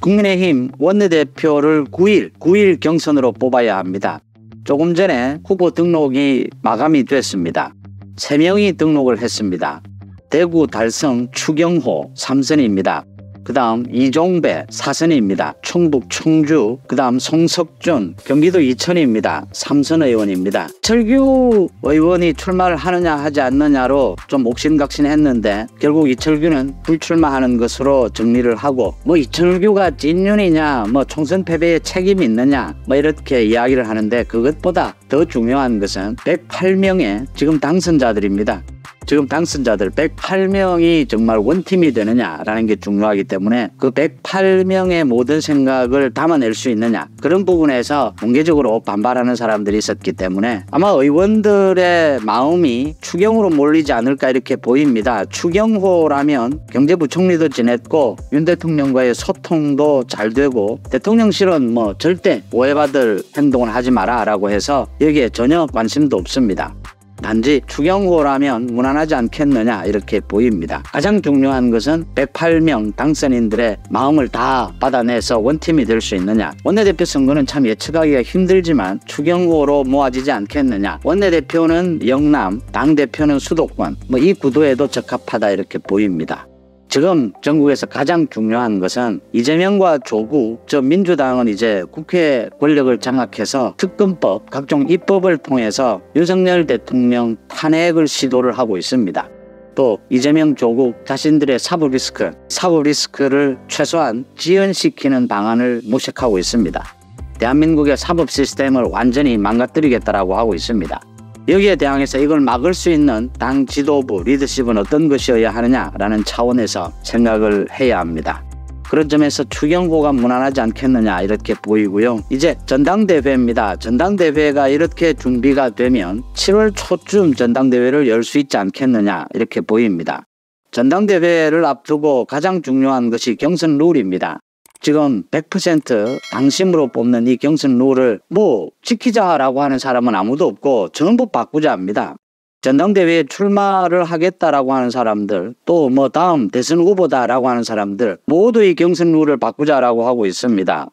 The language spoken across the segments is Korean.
국민의힘 원내대표를 9일, 9일 경선으로 뽑아야 합니다. 조금 전에 후보 등록이 마감이 됐습니다. 3명이 등록을 했습니다. 대구 달성 추경호 3선입니다. 그 다음 이종배 사선입니다. 충북 충주그 다음 송석준 경기도 이천입니다. 삼선 의원입니다. 철규 의원이 출마를 하느냐 하지 않느냐로 좀 옥신각신했는데 결국 이철규는 불출마하는 것으로 정리를 하고 뭐 이철규가 찐윤이냐 뭐 총선 패배에 책임이 있느냐 뭐 이렇게 이야기를 하는데 그것보다 더 중요한 것은 108명의 지금 당선자들입니다. 지금 당선자들 108명이 정말 원팀이 되느냐라는 게 중요하기 때문에 그 108명의 모든 생각을 담아낼 수 있느냐 그런 부분에서 공개적으로 반발하는 사람들이 있었기 때문에 아마 의원들의 마음이 추경으로 몰리지 않을까 이렇게 보입니다. 추경호라면 경제부총리도 지냈고 윤 대통령과의 소통도 잘 되고 대통령실은 뭐 절대 오해받을 행동을 하지 마라라고 해서 여기에 전혀 관심도 없습니다. 단지 추경호라면 무난하지 않겠느냐 이렇게 보입니다. 가장 중요한 것은 108명 당선인들의 마음을 다 받아내서 원팀이 될 수 있느냐. 원내대표 선거는 참 예측하기가 힘들지만 추경호로 모아지지 않겠느냐. 원내대표는 영남, 당대표는 수도권 뭐 이 구도에도 적합하다 이렇게 보입니다. 지금 전국에서 가장 중요한 것은 이재명과 조국, 저 민주당은 이제 국회 권력을 장악해서 특검법, 각종 입법을 통해서 윤석열 대통령 탄핵을 시도를 하고 있습니다. 또 이재명 조국 자신들의 사법 리스크, 사법 리스크를 최소한 지연시키는 방안을 모색하고 있습니다. 대한민국의 사법 시스템을 완전히 망가뜨리겠다라고 하고 있습니다. 여기에 대항해서 이걸 막을 수 있는 당 지도부 리더십은 어떤 것이어야 하느냐라는 차원에서 생각을 해야 합니다. 그런 점에서 추경고가 무난하지 않겠느냐 이렇게 보이고요. 이제 전당대회입니다. 전당대회가 이렇게 준비가 되면 7월 초쯤 전당대회를 열 수 있지 않겠느냐 이렇게 보입니다. 전당대회를 앞두고 가장 중요한 것이 경선 룰입니다. 지금 100% 당심으로 뽑는 이 경선 룰을 뭐 지키자라고 하는 사람은 아무도 없고 전부 바꾸자 합니다. 전당대회에 출마를 하겠다라고 하는 사람들 또 뭐 다음 대선 후보다라고 하는 사람들 모두 이 경선 룰을 바꾸자라고 하고 있습니다.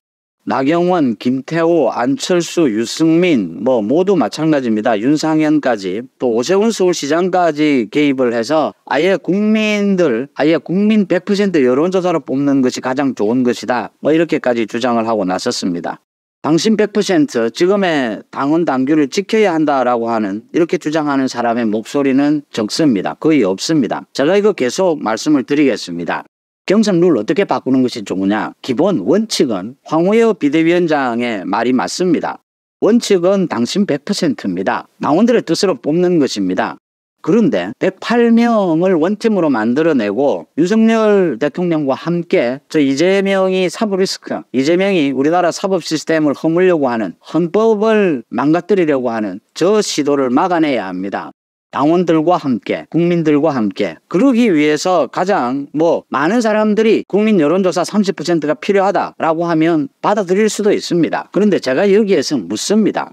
나경원, 김태호, 안철수, 유승민 뭐 모두 마찬가지입니다. 윤상현까지 또 오세훈 서울시장까지 개입을 해서 아예 국민들 아예 국민 100% 여론조사로 뽑는 것이 가장 좋은 것이다. 뭐 이렇게까지 주장을 하고 나섰습니다. 당신 100% 지금의 당원 당규를 지켜야 한다라고 하는 이렇게 주장하는 사람의 목소리는 적습니다. 거의 없습니다. 제가 이거 계속 말씀을 드리겠습니다. 경선 룰 어떻게 바꾸는 것이 좋으냐? 기본 원칙은 황우여 비대위원장의 말이 맞습니다. 원칙은 당신 100%입니다. 당원들의 뜻으로 뽑는 것입니다. 그런데 108명을 원팀으로 만들어내고 윤석열 대통령과 함께 저 이재명이 사브리스크, 이재명이 우리나라 사법 시스템을 허물려고 하는 헌법을 망가뜨리려고 하는 저 시도를 막아내야 합니다. 당원들과 함께 국민들과 함께 그러기 위해서 가장 뭐 많은 사람들이 국민 여론조사 30%가 필요하다라고 하면 받아들일 수도 있습니다. 그런데 제가 여기에서 묻습니다.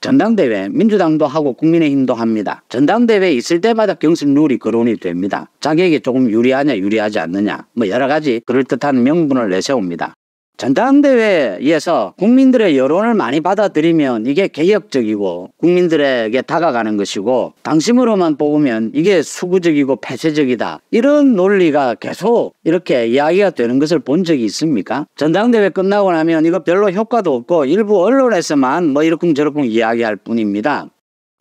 전당대회 민주당도 하고 국민의힘도 합니다. 전당대회 있을 때마다 경선 룰이 거론이 됩니다. 자기에게 조금 유리하냐 유리하지 않느냐 뭐 여러 가지 그럴듯한 명분을 내세웁니다. 전당대회에서 국민들의 여론을 많이 받아들이면 이게 개혁적이고 국민들에게 다가가는 것이고 당심으로만 뽑으면 이게 수구적이고 폐쇄적이다. 이런 논리가 계속 이렇게 이야기가 되는 것을 본 적이 있습니까? 전당대회 끝나고 나면 이거 별로 효과도 없고 일부 언론에서만 뭐 이렇쿵저렇쿵 이야기할 뿐입니다.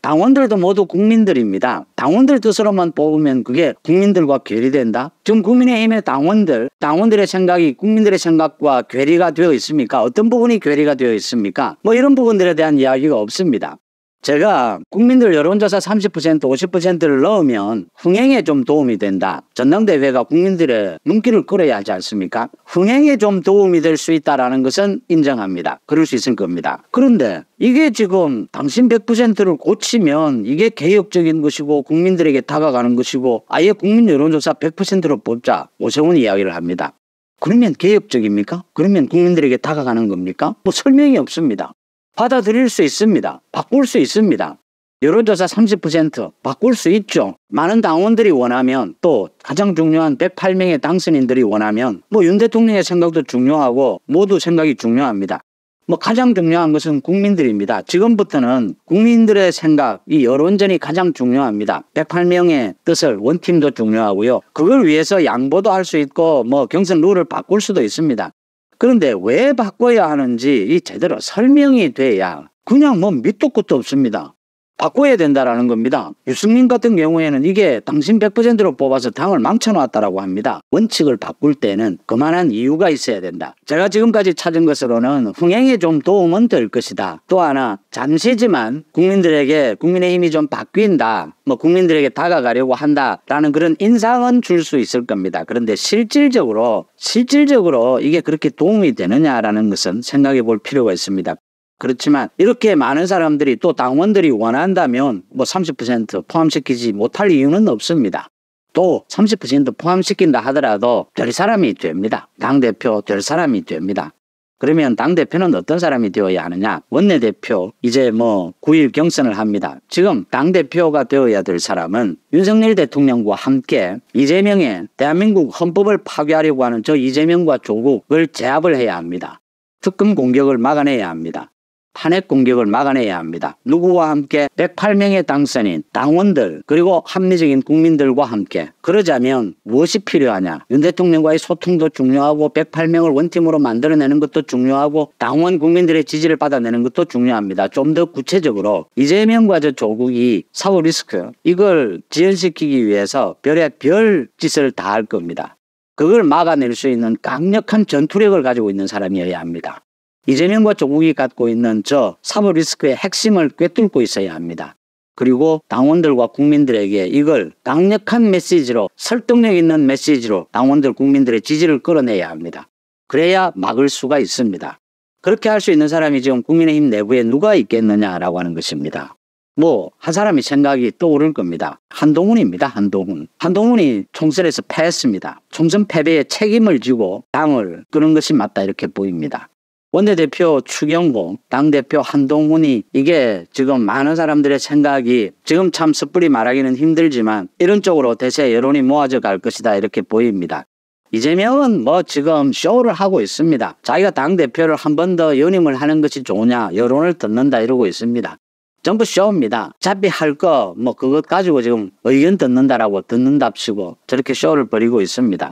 당원들도 모두 국민들입니다. 당원들 뜻으로만 뽑으면 그게 국민들과 괴리된다? 지금 국민의힘의 당원들, 당원들의 생각이 국민들의 생각과 괴리가 되어 있습니까? 어떤 부분이 괴리가 되어 있습니까? 뭐 이런 부분들에 대한 이야기가 없습니다. 제가 국민들 여론조사 30% 50%를 넣으면 흥행에 좀 도움이 된다. 전당대회가 국민들의 눈길을 끌어야 하지 않습니까? 흥행에 좀 도움이 될 수 있다라는 것은 인정합니다. 그럴 수 있을 겁니다. 그런데 이게 지금 당신 100%를 고치면 이게 개혁적인 것이고 국민들에게 다가가는 것이고 아예 국민 여론조사 100%로 뽑자 오세훈 이야기를 합니다. 그러면 개혁적입니까? 그러면 국민들에게 다가가는 겁니까? 뭐 설명이 없습니다. 받아들일 수 있습니다. 바꿀 수 있습니다. 여론조사 30% 바꿀 수 있죠. 많은 당원들이 원하면 또 가장 중요한 108명의 당선인들이 원하면 뭐 윤 대통령의 생각도 중요하고 모두 생각이 중요합니다. 뭐 가장 중요한 것은 국민들입니다. 지금부터는 국민들의 생각, 이 여론전이 가장 중요합니다. 108명의 뜻을 원팀도 중요하고요. 그걸 위해서 양보도 할 수 있고 뭐 경선 룰을 바꿀 수도 있습니다. 그런데 왜 바꿔야 하는지 이 제대로 설명이 돼야 그냥 뭐 밑도 끝도 없습니다. 바꿔야 된다라는 겁니다. 유승민 같은 경우에는 이게 당신 100%로 뽑아서 당을 망쳐놨다라고 합니다. 원칙을 바꿀 때는 그만한 이유가 있어야 된다. 제가 지금까지 찾은 것으로는 흥행에 좀 도움은 될 것이다. 또 하나 잠시지만 국민들에게 국민의 힘이 좀 바뀐다. 뭐 국민들에게 다가가려고 한다라는 그런 인상은 줄 수 있을 겁니다. 그런데 실질적으로 실질적으로 이게 그렇게 도움이 되느냐라는 것은 생각해 볼 필요가 있습니다. 그렇지만 이렇게 많은 사람들이 또 당원들이 원한다면 뭐 30% 포함시키지 못할 이유는 없습니다. 또 30% 포함시킨다 하더라도 될 사람이 됩니다. 당대표 될 사람이 됩니다. 그러면 당대표는 어떤 사람이 되어야 하느냐? 원내대표, 이제 뭐 9일 경선을 합니다. 지금 당대표가 되어야 될 사람은 윤석열 대통령과 함께 이재명의 대한민국 헌법을 파괴하려고 하는 저 이재명과 조국을 제압을 해야 합니다. 특검 공격을 막아내야 합니다. 탄핵 공격을 막아내야 합니다. 누구와 함께 108명의 당선인, 당원들, 그리고 합리적인 국민들과 함께 그러자면 무엇이 필요하냐? 윤 대통령과의 소통도 중요하고 108명을 원팀으로 만들어내는 것도 중요하고 당원 국민들의 지지를 받아내는 것도 중요합니다. 좀 더 구체적으로 이재명과 저 조국이 사후 리스크 이걸 지연시키기 위해서 별의 별 짓을 다 할 겁니다. 그걸 막아낼 수 있는 강력한 전투력을 가지고 있는 사람이어야 합니다. 이재명과 조국이 갖고 있는 저 사법 리스크의 핵심을 꿰뚫고 있어야 합니다. 그리고 당원들과 국민들에게 이걸 강력한 메시지로 설득력 있는 메시지로 당원들 국민들의 지지를 끌어내야 합니다. 그래야 막을 수가 있습니다. 그렇게 할 수 있는 사람이 지금 국민의힘 내부에 누가 있겠느냐라고 하는 것입니다. 뭐, 한 사람이 생각이 떠오를 겁니다. 한동훈입니다, 한동훈. 한동훈이 총선에서 패했습니다. 총선 패배에 책임을 지고 당을 끄는 것이 맞다 이렇게 보입니다. 원내대표 추경호, 당대표 한동훈이 이게 지금 많은 사람들의 생각이 지금 참섣불이 말하기는 힘들지만 이런 쪽으로 대세 여론이 모아져 갈 것이다 이렇게 보입니다. 이재명은 뭐 지금 쇼를 하고 있습니다. 자기가 당대표를 한 번 더 연임을 하는 것이 좋으냐, 여론을 듣는다 이러고 있습니다. 전부 쇼입니다. 어비할 거, 뭐 그것 가지고 지금 의견 듣는다라고 듣는답시고 저렇게 쇼를 벌이고 있습니다.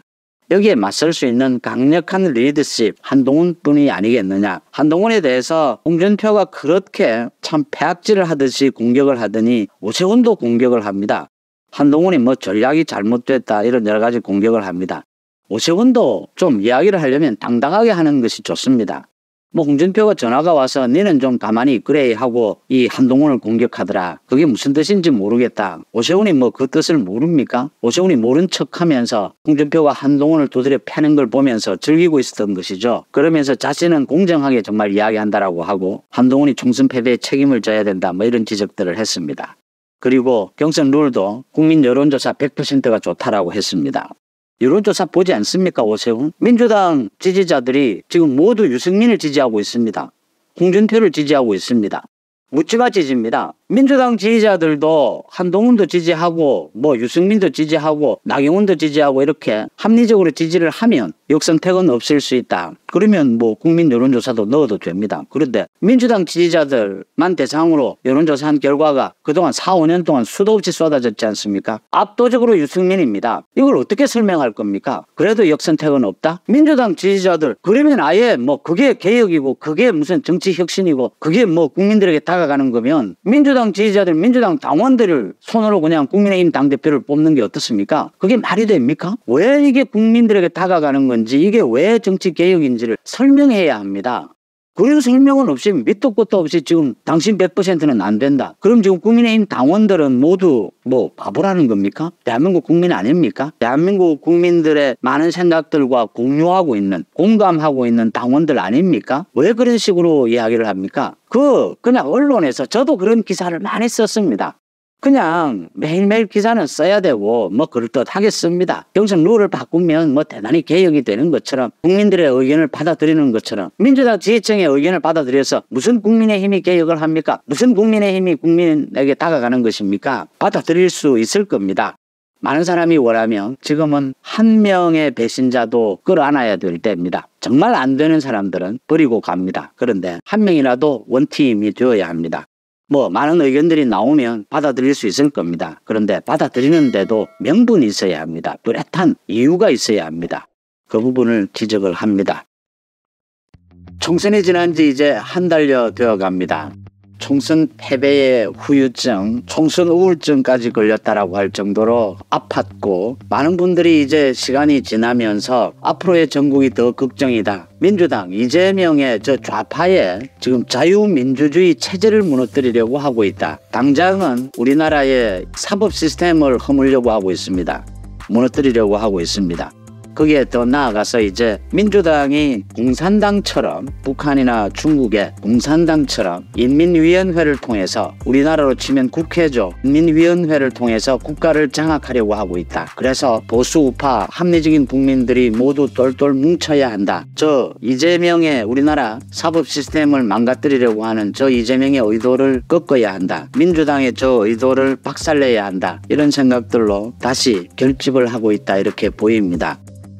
여기에 맞설 수 있는 강력한 리더십 한동훈 뿐이 아니겠느냐. 한동훈에 대해서 홍준표가 그렇게 참 폐악질을 하듯이 공격을 하더니 오세훈도 공격을 합니다. 한동훈이 뭐 전략이 잘못됐다 이런 여러 가지 공격을 합니다. 오세훈도 좀 이야기를 하려면 당당하게 하는 것이 좋습니다. 뭐 홍준표가 전화가 와서 니는 좀 가만히 그래 하고 이 한동훈을 공격하더라. 그게 무슨 뜻인지 모르겠다. 오세훈이 뭐 그 뜻을 모릅니까? 오세훈이 모른 척하면서 홍준표가 한동훈을 두드려 패는 걸 보면서 즐기고 있었던 것이죠. 그러면서 자신은 공정하게 정말 이야기한다라고 하고 한동훈이 총선 패배에 책임을 져야 된다 뭐 이런 지적들을 했습니다. 그리고 경선 룰도 국민 여론조사 100%가 좋다라고 했습니다. 여론조사 보지 않습니까, 오세훈? 민주당 지지자들이 지금 모두 유승민을 지지하고 있습니다. 홍준표를 지지하고 있습니다. 묻지마 지지입니다. 민주당 지지자들도 한동훈도 지지하고 뭐 유승민도 지지하고 나경원도 지지하고 이렇게 합리적으로 지지를 하면 역선택은 없을 수 있다. 그러면 뭐 국민 여론조사도 넣어도 됩니다. 그런데 민주당 지지자들만 대상으로 여론조사한 결과가 그동안 4, 5년 동안 수도 없이 쏟아졌지 않습니까? 압도적으로 유승민입니다. 이걸 어떻게 설명할 겁니까? 그래도 역선택은 없다? 민주당 지지자들 그러면 아예 뭐 그게 개혁이고 그게 무슨 정치 혁신이고 그게 뭐 국민들에게 다가가는 거면 민주당 민주당 지지자들, 민주당 당원들을 손으로 그냥 국민의힘 당대표를 뽑는 게 어떻습니까? 그게 말이 됩니까? 왜 이게 국민들에게 다가가는 건지, 이게 왜 정치 개혁인지를 설명해야 합니다. 그런 설명은 없이 밑도 끝도 없이 지금 당신 100%는 안 된다. 그럼 지금 국민의힘 당원들은 모두 뭐 바보라는 겁니까? 대한민국 국민 아닙니까? 대한민국 국민들의 많은 생각들과 공유하고 있는 공감하고 있는 당원들 아닙니까? 왜 그런 식으로 이야기를 합니까? 그 그냥 언론에서 저도 그런 기사를 많이 썼습니다. 그냥 매일매일 기사는 써야 되고 뭐 그럴듯 하겠습니다. 경선 룰을 바꾸면 뭐 대단히 개혁이 되는 것처럼 국민들의 의견을 받아들이는 것처럼 민주당 지지층의 의견을 받아들여서 무슨 국민의힘이 개혁을 합니까? 무슨 국민의힘이 국민에게 다가가는 것입니까? 받아들일 수 있을 겁니다. 많은 사람이 원하면 지금은 한 명의 배신자도 끌어안아야 될 때입니다. 정말 안 되는 사람들은 버리고 갑니다. 그런데 한 명이라도 원팀이 되어야 합니다. 뭐 많은 의견들이 나오면 받아들일 수 있을 겁니다. 그런데 받아들이는데도 명분이 있어야 합니다. 뚜렷한 이유가 있어야 합니다. 그 부분을 지적을 합니다. 총선이 지난 지 이제 한 달여 되어 갑니다. 총선 패배의 후유증, 총선 우울증까지 걸렸다라고 할 정도로 아팠고 많은 분들이 이제 시간이 지나면서 앞으로의 전국이 더 걱정이다. 민주당 이재명의 저 좌파에 지금 자유민주주의 체제를 무너뜨리려고 하고 있다. 당장은 우리나라의 사법 시스템을 허물려고 하고 있습니다. 무너뜨리려고 하고 있습니다. 거기에 더 나아가서 이제 민주당이 공산당처럼 북한이나 중국의 공산당처럼 인민위원회를 통해서 우리나라로 치면 국회죠. 인민위원회를 통해서 국가를 장악하려고 하고 있다. 그래서 보수 우파 합리적인 국민들이 모두 똘똘 뭉쳐야 한다. 저 이재명의 우리나라 사법 시스템을 망가뜨리려고 하는 저 이재명의 의도를 꺾어야 한다. 민주당의 저 의도를 박살내야 한다. 이런 생각들로 다시 결집을 하고 있다. 이렇게 보입니다.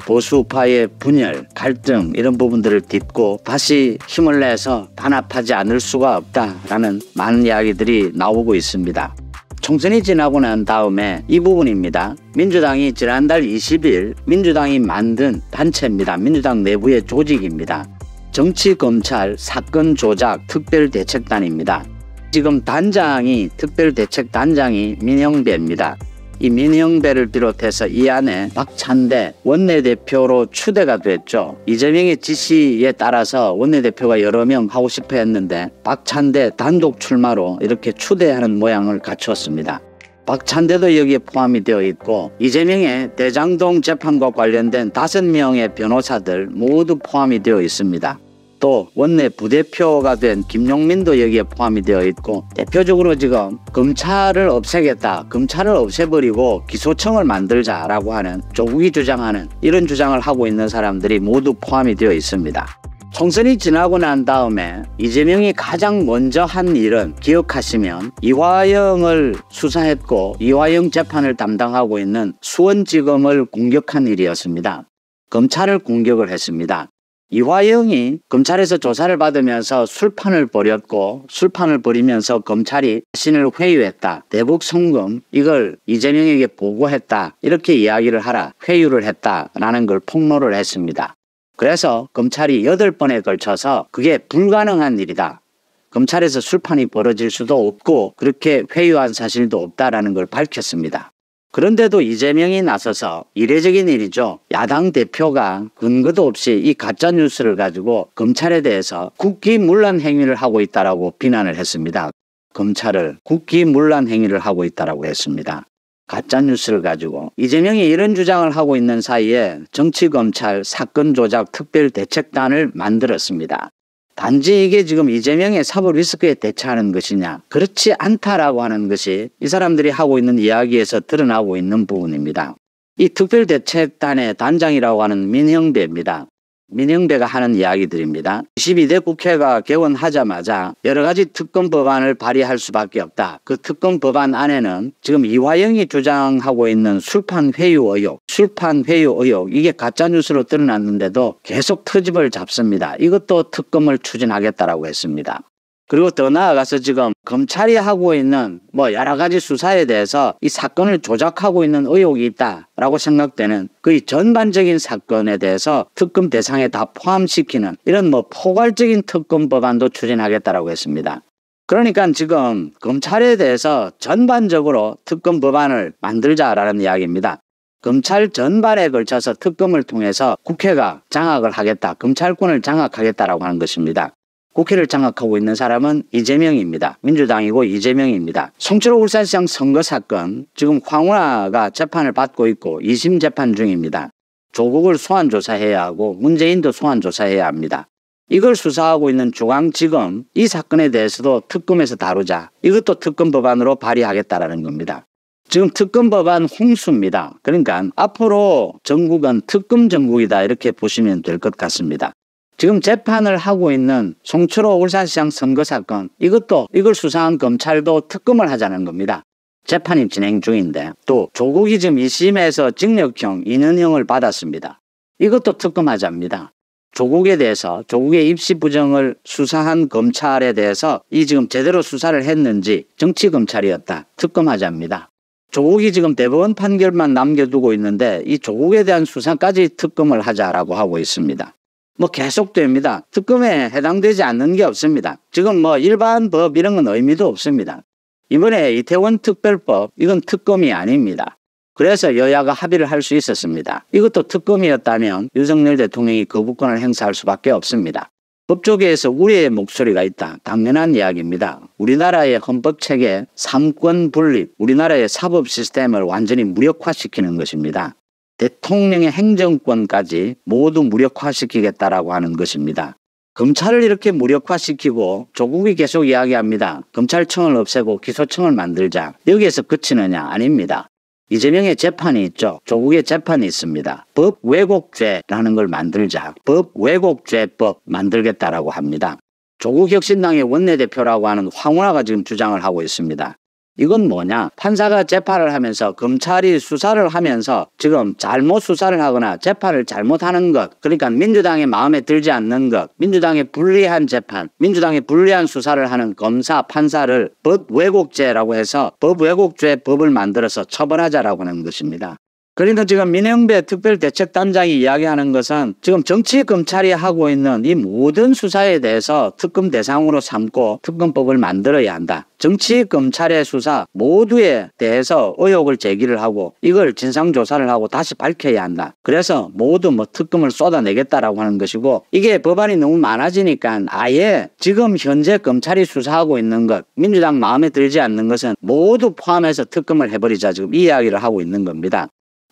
보수파의 분열, 갈등 이런 부분들을 딛고 다시 힘을 내서 단합하지 않을 수가 없다라는 많은 이야기들이 나오고 있습니다. 총선이 지나고 난 다음에 이 부분입니다. 민주당이 지난달 20일 민주당이 만든 단체입니다. 민주당 내부의 조직입니다. 정치검찰 사건조작 특별대책단입니다. 지금 단장이 특별대책단장이 민영배입니다. 이민영배를 비롯해서 이 안에 박찬대 원내대표로 추대가 됐죠. 이재명의 지시에 따라서 원내대표가 여러 명 하고 싶어 했는데 박찬대 단독 출마로 이렇게 추대하는 모양을 갖추었습니다. 박찬대도 여기에 포함이 되어 있고 이재명의 대장동 재판과 관련된 다섯 명의 변호사들 모두 포함이 되어 있습니다. 또 원내 부대표가 된 김용민도 여기에 포함이 되어 있고 대표적으로 지금 검찰을 없애겠다 검찰을 없애버리고 기소청을 만들자라고 하는 조국이 주장하는 이런 주장을 하고 있는 사람들이 모두 포함이 되어 있습니다. 총선이 지나고 난 다음에 이재명이 가장 먼저 한 일은 기억하시면 이화영을 수사했고 이화영 재판을 담당하고 있는 수원지검을 공격한 일이었습니다. 검찰을 공격을 했습니다. 이화영이 검찰에서 조사를 받으면서 술판을 벌였고 술판을 벌이면서 검찰이 자신을 회유했다. 대북 송금 이걸 이재명에게 보고했다. 이렇게 이야기를 하라. 회유를 했다라는 걸 폭로를 했습니다. 그래서 검찰이 8번에 걸쳐서 그게 불가능한 일이다. 검찰에서 술판이 벌어질 수도 없고 그렇게 회유한 사실도 없다라는 걸 밝혔습니다. 그런데도 이재명이 나서서 이례적인 일이죠. 야당 대표가 근거도 없이 이 가짜 뉴스를 가지고 검찰에 대해서 국기문란 행위를 하고 있다라고 비난을 했습니다. 검찰을 국기문란 행위를 하고 있다라고 했습니다. 가짜 뉴스를 가지고 이재명이 이런 주장을 하고 있는 사이에 정치검찰 사건조작 특별대책단을 만들었습니다. 단지 이게 지금 이재명의 사법 리스크에 대처하는 것이냐 그렇지 않다라고 하는 것이 이 사람들이 하고 있는 이야기에서 드러나고 있는 부분입니다. 이 특별대책단의 단장이라고 하는 민형배입니다. 민영배가 하는 이야기들입니다. 2 2대 국회가 개원하자마자 여러 가지 특검 법안을 발의할 수밖에 없다. 그 특검 법안 안에는 지금 이화영이 주장하고 있는 술판 회유 의혹, 술판 회유 의혹 이게 가짜 뉴스로 드러났는데도 계속 터집을 잡습니다. 이것도 특검을 추진하겠다라고 했습니다. 그리고 더 나아가서 지금 검찰이 하고 있는 뭐 여러 가지 수사에 대해서 이 사건을 조작하고 있는 의혹이 있다라고 생각되는 그의 전반적인 사건에 대해서 특검 대상에 다 포함시키는 이런 뭐 포괄적인 특검 법안도 추진하겠다라고 했습니다. 그러니까 지금 검찰에 대해서 전반적으로 특검 법안을 만들자라는 이야기입니다. 검찰 전반에 걸쳐서 특검을 통해서 국회가 장악을 하겠다, 검찰권을 장악하겠다라고 하는 것입니다. 국회를 장악하고 있는 사람은 이재명입니다. 민주당이고 이재명입니다. 송철호 울산시장 선거 사건 지금 황운하가 재판을 받고 있고 2심 재판 중입니다. 조국을 소환 조사해야 하고 문재인도 소환 조사해야 합니다. 이걸 수사하고 있는 중앙지검 이 사건에 대해서도 특검에서 다루자 이것도 특검 법안으로 발의하겠다라는 겁니다. 지금 특검 법안 홍수입니다. 그러니까 앞으로 전국은 특검 전국이다 이렇게 보시면 될 것 같습니다. 지금 재판을 하고 있는 송철호 울산시장 선거 사건 이것도 이걸 수사한 검찰도 특검을 하자는 겁니다. 재판이 진행 중인데 또 조국이 지금 2심에서 징역형 2년형을 받았습니다. 이것도 특검하자입니다. 조국에 대해서 조국의 입시 부정을 수사한 검찰에 대해서 이 지금 제대로 수사를 했는지 정치 검찰이었다 특검하자입니다. 조국이 지금 대법원 판결만 남겨두고 있는데 이 조국에 대한 수사까지 특검을 하자라고 하고 있습니다. 뭐 계속됩니다. 특검에 해당되지 않는 게 없습니다. 지금 뭐 일반 법 이런 건 의미도 없습니다. 이번에 이태원 특별법 이건 특검이 아닙니다. 그래서 여야가 합의를 할 수 있었습니다. 이것도 특검이었다면 윤석열 대통령이 거부권을 그 행사할 수밖에 없습니다. 법조계에서 우리의 목소리가 있다. 당연한 이야기입니다. 우리나라의 헌법 체계, 삼권 분립, 우리나라의 사법 시스템을 완전히 무력화시키는 것입니다. 대통령의 행정권까지 모두 무력화시키겠다라고 하는 것입니다. 검찰을 이렇게 무력화시키고 조국이 계속 이야기합니다. 검찰청을 없애고 기소청을 만들자. 여기에서 그치느냐? 아닙니다. 이재명의 재판이 있죠. 조국의 재판이 있습니다. 법 왜곡죄라는 걸 만들자. 법 왜곡죄법 만들겠다라고 합니다. 조국 혁신당의 원내대표라고 하는 황운하가 지금 주장을 하고 있습니다. 이건 뭐냐? 판사가 재판을 하면서 검찰이 수사를 하면서 지금 잘못 수사를 하거나 재판을 잘못하는 것, 그러니까 민주당의 마음에 들지 않는 것, 민주당의 불리한 재판, 민주당의 불리한 수사를 하는 검사, 판사를 법 왜곡죄라고 해서 법 왜곡죄 법을 만들어서 처벌하자라고 하는 것입니다. 그러니까 지금 민영배 특별대책단장이 이야기하는 것은 지금 정치 검찰이 하고 있는 이 모든 수사에 대해서 특검 대상으로 삼고 특검법을 만들어야 한다. 정치 검찰의 수사 모두에 대해서 의혹을 제기를 하고 이걸 진상 조사를 하고 다시 밝혀야 한다. 그래서 모두 뭐 특검을 쏟아내겠다라고 하는 것이고 이게 법안이 너무 많아지니까 아예 지금 현재 검찰이 수사하고 있는 것 민주당 마음에 들지 않는 것은 모두 포함해서 특검을 해버리자 지금 이 이야기를 하고 있는 겁니다.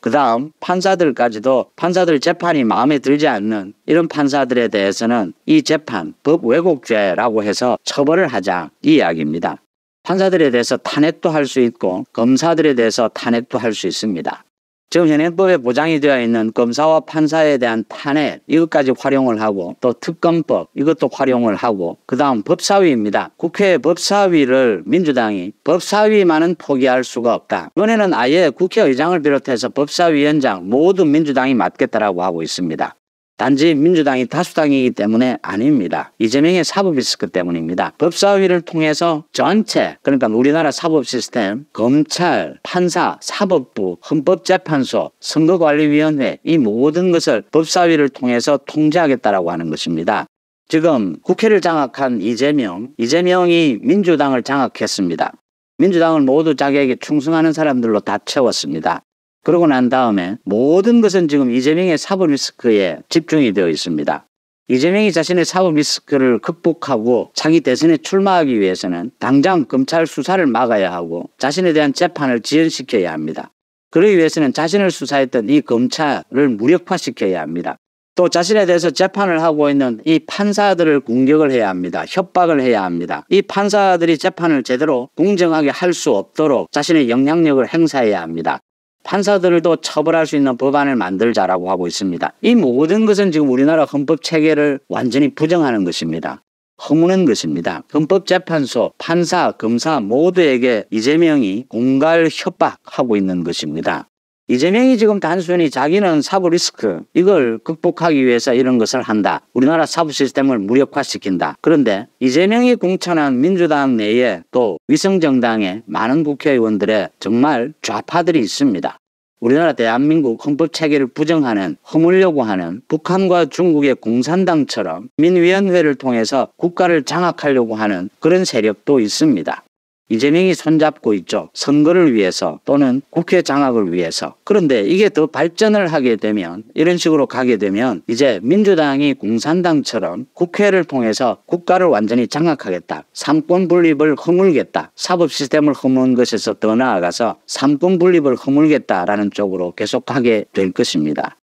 그 다음 판사들까지도 판사들 재판이 마음에 들지 않는 이런 판사들에 대해서는 이 재판 법 왜곡죄라고 해서 처벌을 하자 이 이야기입니다. 판사들에 대해서 탄핵도 할 수 있고 검사들에 대해서 탄핵도 할 수 있습니다. 지금 현행법에 보장이 되어 있는 검사와 판사에 대한 탄핵 이것까지 활용을 하고 또 특검법 이것도 활용을 하고 그다음 법사위입니다. 국회 법사위를 민주당이 법사위만은 포기할 수가 없다. 이번에는 아예 국회의장을 비롯해서 법사위원장 모두 민주당이 맡겠다라고 하고 있습니다. 단지 민주당이 다수당이기 때문에 아닙니다. 이재명의 사법 리스크 때문입니다. 법사위를 통해서 전체 그러니까 우리나라 사법 시스템 검찰, 판사, 사법부, 헌법재판소, 선거관리위원회 이 모든 것을 법사위를 통해서 통제하겠다라고 하는 것입니다. 지금 국회를 장악한 이재명, 이재명이 민주당을 장악했습니다. 민주당을 모두 자기에게 충성하는 사람들로 다 채웠습니다. 그러고 난 다음에 모든 것은 지금 이재명의 사법 리스크에 집중이 되어 있습니다. 이재명이 자신의 사법 리스크를 극복하고 자기 대선에 출마하기 위해서는 당장 검찰 수사를 막아야 하고 자신에 대한 재판을 지연시켜야 합니다. 그러기 위해서는 자신을 수사했던 이 검찰을 무력화시켜야 합니다. 또 자신에 대해서 재판을 하고 있는 이 판사들을 공격을 해야 합니다. 협박을 해야 합니다. 이 판사들이 재판을 제대로 공정하게 할 수 없도록 자신의 영향력을 행사해야 합니다. 판사들도 처벌할 수 있는 법안을 만들자라고 하고 있습니다. 이 모든 것은 지금 우리나라 헌법 체계를 완전히 부정하는 것입니다. 허무는 것입니다. 헌법재판소, 판사, 검사 모두에게 이재명이 공갈 협박하고 있는 것입니다. 이재명이 지금 단순히 자기는 사부 리스크 이걸 극복하기 위해서 이런 것을 한다. 우리나라 사부 시스템을 무력화시킨다. 그런데 이재명이 공천한 민주당 내에 또 위성정당의 많은 국회의원들의 정말 좌파들이 있습니다. 우리나라 대한민국 헌법 체계를 부정하는 허물려고 하는 북한과 중국의 공산당처럼 민위원회를 통해서 국가를 장악하려고 하는 그런 세력도 있습니다. 이재명이 손잡고 있죠. 선거를 위해서 또는 국회 장악을 위해서. 그런데 이게 더 발전을 하게 되면 이런 식으로 가게 되면 이제 민주당이 공산당처럼 국회를 통해서 국가를 완전히 장악하겠다. 삼권 분립을 허물겠다. 사법 시스템을 허무는 것에서 더 나아가서 삼권 분립을 허물겠다라는 쪽으로 계속 하게될 것입니다.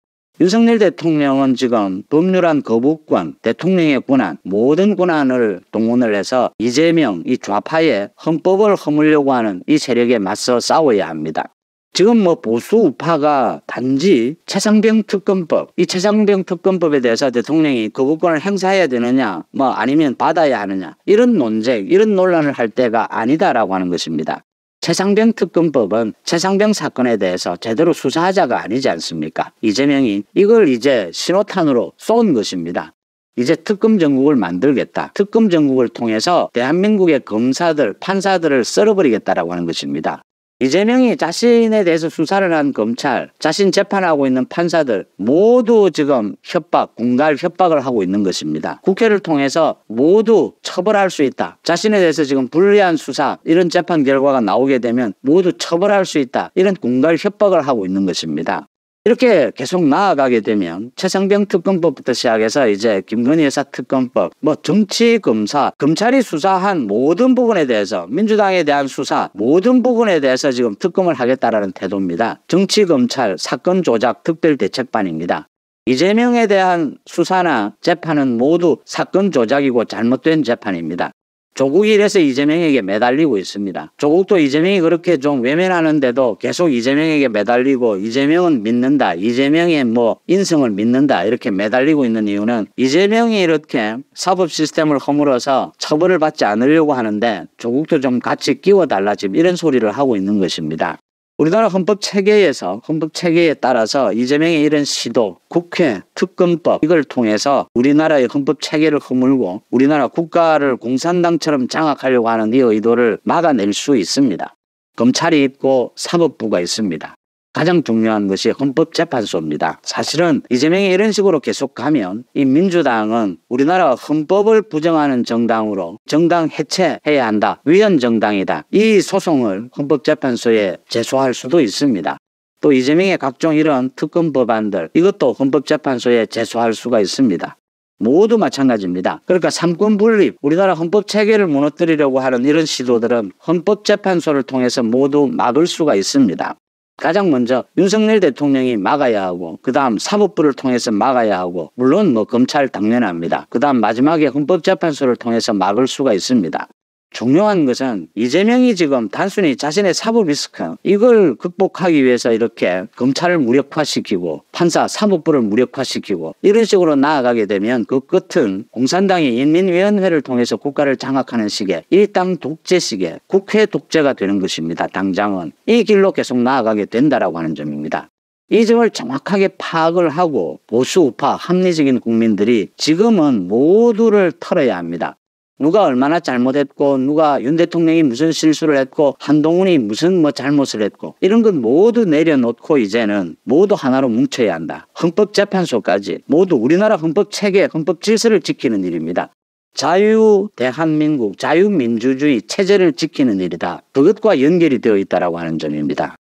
윤석열 대통령은 지금 법률안 거부권, 대통령의 권한, 모든 권한을 동원을 해서 이재명 이 좌파의 헌법을 허물려고 하는 이 세력에 맞서 싸워야 합니다. 지금 뭐 보수 우파가 단지 최상병 특검법, 이 최상병 특검법에 대해서 대통령이 거부권을 행사해야 되느냐, 뭐 아니면 받아야 하느냐, 이런 논쟁, 이런 논란을 할 때가 아니다라고 하는 것입니다. 최상병 특검법은 최상병 사건에 대해서 제대로 수사하자가 아니지 않습니까? 이재명이 이걸 이제 신호탄으로 쏜 것입니다. 이제 특검 정국을 만들겠다. 특검 정국을 통해서 대한민국의 검사들, 판사들을 썰어버리겠다라고 하는 것입니다. 이재명이 자신에 대해서 수사를 한 검찰, 자신 재판하고 있는 판사들 모두 지금 협박, 공갈 협박을 하고 있는 것입니다. 국회를 통해서 모두 처벌할 수 있다. 자신에 대해서 지금 불리한 수사, 이런 재판 결과가 나오게 되면 모두 처벌할 수 있다. 이런 공갈 협박을 하고 있는 것입니다. 이렇게 계속 나아가게 되면 최성병 특검법부터 시작해서 이제 김건희 여사 특검법, 뭐 정치 검사, 검찰이 수사한 모든 부분에 대해서 민주당에 대한 수사 모든 부분에 대해서 지금 특검을 하겠다라는 태도입니다. 정치 검찰 사건 조작 특별 대책반입니다. 이재명에 대한 수사나 재판은 모두 사건 조작이고 잘못된 재판입니다. 조국이래서 이재명에게 매달리고 있습니다. 조국도 이재명이 그렇게 좀 외면하는데도 계속 이재명에게 매달리고 이재명은 믿는다. 이재명의 뭐 인성을 믿는다. 이렇게 매달리고 있는 이유는 이재명이 이렇게 사법 시스템을 허물어서 처벌을 받지 않으려고 하는데 조국도 좀 같이 끼워달라 지금 이런 소리를 하고 있는 것입니다. 우리나라 헌법 체계에서 헌법 체계에 따라서 이재명의 이런 시도, 국회, 특검법 이걸 통해서 우리나라의 헌법 체계를 허물고 우리나라 국가를 공산당처럼 장악하려고 하는 이 의도를 막아낼 수 있습니다. 검찰이 있고 사법부가 있습니다. 가장 중요한 것이 헌법재판소입니다. 사실은 이재명이 이런 식으로 계속 가면 이 민주당은 우리나라 헌법을 부정하는 정당으로 정당 해체해야 한다. 위헌 정당이다. 이 소송을 헌법재판소에 제소할 수도 있습니다. 또 이재명의 각종 이런 특검 법안들 이것도 헌법재판소에 제소할 수가 있습니다. 모두 마찬가지입니다. 그러니까 삼권 분립, 우리나라 헌법 체계를 무너뜨리려고 하는 이런 시도들은 헌법재판소를 통해서 모두 막을 수가 있습니다. 가장 먼저 윤석열 대통령이 막아야 하고 그다음 사법부를 통해서 막아야 하고 물론 뭐 검찰 당연합니다. 그다음 마지막에 헌법재판소를 통해서 막을 수가 있습니다. 중요한 것은 이재명이 지금 단순히 자신의 사법 리스크 이걸 극복하기 위해서 이렇게 검찰을 무력화시키고 판사 사법부를 무력화시키고 이런 식으로 나아가게 되면 그 끝은 공산당이 인민위원회를 통해서 국가를 장악하는 식의 일당 독재식의 국회 독재가 되는 것입니다. 당장은 이 길로 계속 나아가게 된다라고 하는 점입니다. 이 점을 정확하게 파악을 하고 보수 우파 합리적인 국민들이 지금은 모두를 털어야 합니다. 누가 얼마나 잘못했고 누가 윤 대통령이 무슨 실수를 했고 한동훈이 무슨 뭐 잘못을 했고 이런 건 모두 내려놓고 이제는 모두 하나로 뭉쳐야 한다. 헌법재판소까지 모두 우리나라 헌법 체계, 헌법 질서를 지키는 일입니다. 자유 대한민국 자유민주주의 체제를 지키는 일이다. 그것과 연결이 되어 있다라고 하는 점입니다.